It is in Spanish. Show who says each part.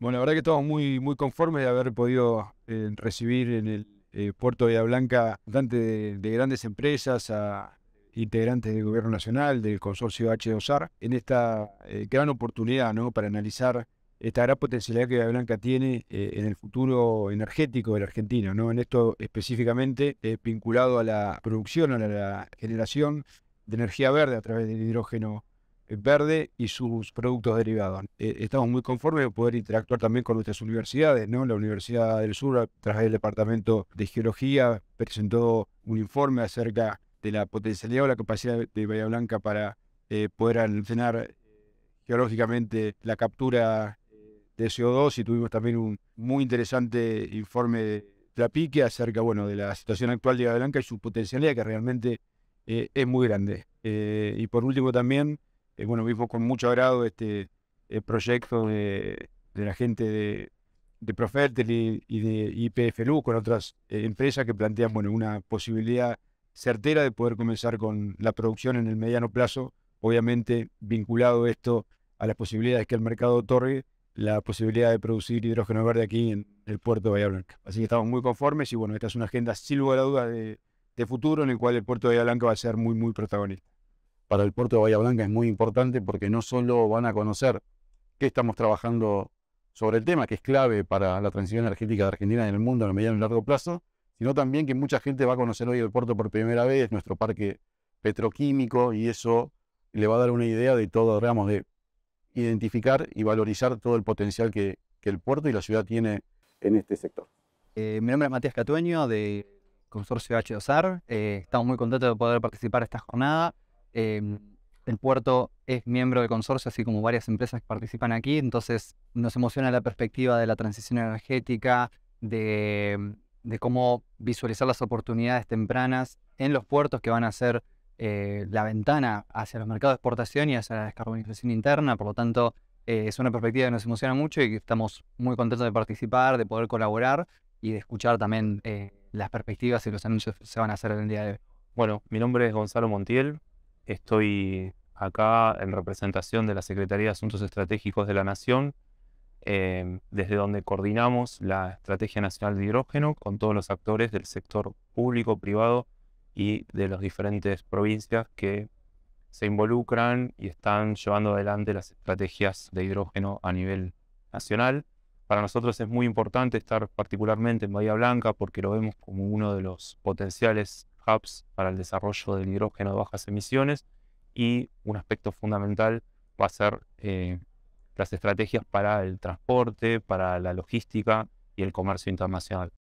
Speaker 1: Bueno, la verdad que estamos muy, muy conformes de haber podido eh, recibir en el eh, puerto de Blanca bastante de, grandes empresas, a integrantes del Gobierno Nacional, del consorcio h 2 sar en esta eh, gran oportunidad ¿no? para analizar esta gran potencialidad que Bahía Blanca tiene en el futuro energético del argentino, ¿no? en esto específicamente vinculado a la producción, a la generación de energía verde a través del hidrógeno eh, verde y sus productos derivados. Eh, estamos muy conformes de poder interactuar también con nuestras universidades, ¿no? La Universidad del Sur, a través del Departamento de Geología, presentó un informe acerca de la potencialidad o la capacidad de Bahía Blanca para eh, poder almacenar geológicamente la captura de CO2 y tuvimos también un muy interesante informe de la acerca, bueno, de la situación actual de Bahía Blanca y su potencialidad que realmente es muy grande. y por último también eh, bueno, vivo con mucho agrado este eh, proyecto de, la gente de, de y, de IPFLU con otras eh, empresas que plantean bueno, una posibilidad certera de poder comenzar con la producción en el mediano plazo, obviamente vinculado esto a las posibilidades que el mercado otorgue, la posibilidad de producir hidrógeno verde aquí en el puerto de Bahía Blanca. Así que estamos muy conformes y bueno, esta es una agenda sin lugar
Speaker 2: a dudas de, de futuro en el cual el puerto de Bahía va a ser muy, muy protagonista para el puerto de Bahía Blanca es muy importante porque no solo van a conocer que estamos trabajando sobre el tema, que es clave para la transición energética de Argentina en el mundo a el mediano y largo plazo, sino también que mucha gente va a conocer hoy el puerto por primera vez, nuestro parque petroquímico, y eso le va a dar una idea de todo, digamos, de identificar y valorizar todo el potencial que, el puerto y la ciudad tiene en este sector.
Speaker 3: Eh, mi nombre es Matías Catueño, de Consorcio h 2 eh, estamos muy contentos de poder participar en esta jornada. Em, el puerto es miembro del consorcio, así como varias empresas que participan aquí, entonces nos emociona la perspectiva de la transición energética, de, em, cómo visualizar las oportunidades tempranas en los puertos que van a ser eh, la ventana hacia los mercados de exportación y hacia la descarbonización interna, por lo tanto eh, es una perspectiva que nos emociona mucho y que estamos muy contentos de participar, de poder colaborar y de escuchar también eh, las perspectivas y los anuncios que se van a hacer en el día de hoy.
Speaker 4: Bueno, mi nombre es Gonzalo Montiel, estoy acá en representación de la Secretaría de Asuntos Estratégicos de la Nación, eh, desde donde coordinamos la Estrategia Nacional de Hidrógeno con todos los actores del sector público, privado y de las diferentes provincias que se involucran y están llevando adelante las estrategias de hidrógeno a nivel nacional. Para nosotros es muy importante estar particularmente en Bahía Blanca porque lo vemos como uno de los potenciales apps para el desarrollo del hidrógeno de bajas emisiones y un aspecto fundamental va a ser eh, las estrategias para el transporte, para la logística y el comercio internacional.